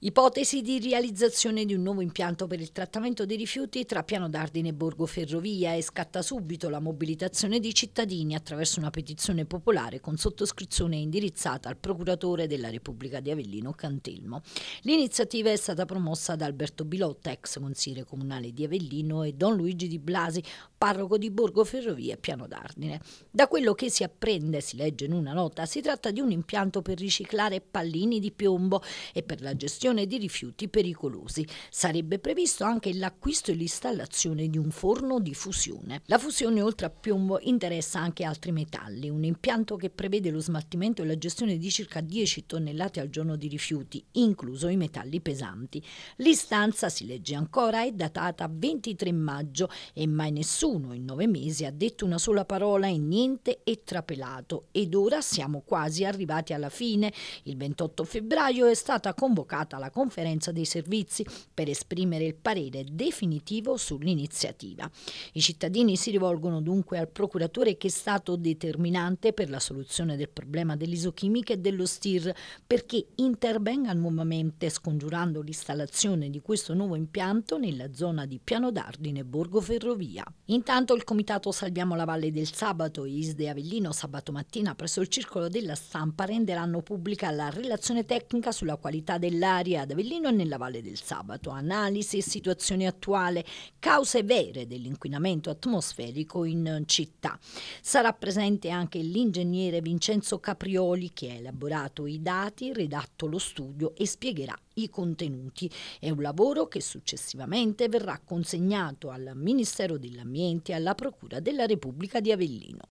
Ipotesi di realizzazione di un nuovo impianto per il trattamento dei rifiuti tra Piano d'Ardine e Borgo Ferrovia e scatta subito la mobilitazione dei cittadini attraverso una petizione popolare con sottoscrizione indirizzata al procuratore della Repubblica di Avellino Cantelmo. L'iniziativa è stata promossa da Alberto Bilotta, ex consigliere comunale di Avellino, e Don Luigi Di Blasi, parroco di Borgo Ferrovia e Piano d'Ardine. Da quello che si apprende, si legge in una nota, si tratta di un impianto per riciclare pallini di piombo e per la gestione gestione di rifiuti pericolosi. Sarebbe previsto anche l'acquisto e l'installazione di un forno di fusione. La fusione oltre a piombo interessa anche altri metalli, un impianto che prevede lo smaltimento e la gestione di circa 10 tonnellate al giorno di rifiuti, incluso i metalli pesanti. L'istanza, si legge ancora, è datata 23 maggio e mai nessuno in nove mesi ha detto una sola parola e niente è trapelato ed ora siamo quasi arrivati alla fine. Il 28 febbraio è stata convocata la conferenza dei servizi per esprimere il parere definitivo sull'iniziativa. I cittadini si rivolgono dunque al procuratore che è stato determinante per la soluzione del problema dell'isochimica e dello STIR perché intervenga nuovamente scongiurando l'installazione di questo nuovo impianto nella zona di Piano d'Ardine Borgo Ferrovia. Intanto il comitato Salviamo la Valle del Sabato e ISDE Avellino sabato mattina presso il circolo della stampa renderanno pubblica la relazione tecnica sulla qualità dell'aria sanitaria ad Avellino e nella Valle del Sabato, analisi e situazione attuale, cause vere dell'inquinamento atmosferico in città. Sarà presente anche l'ingegnere Vincenzo Caprioli che ha elaborato i dati, redatto lo studio e spiegherà i contenuti. È un lavoro che successivamente verrà consegnato al Ministero dell'Ambiente e alla Procura della Repubblica di Avellino.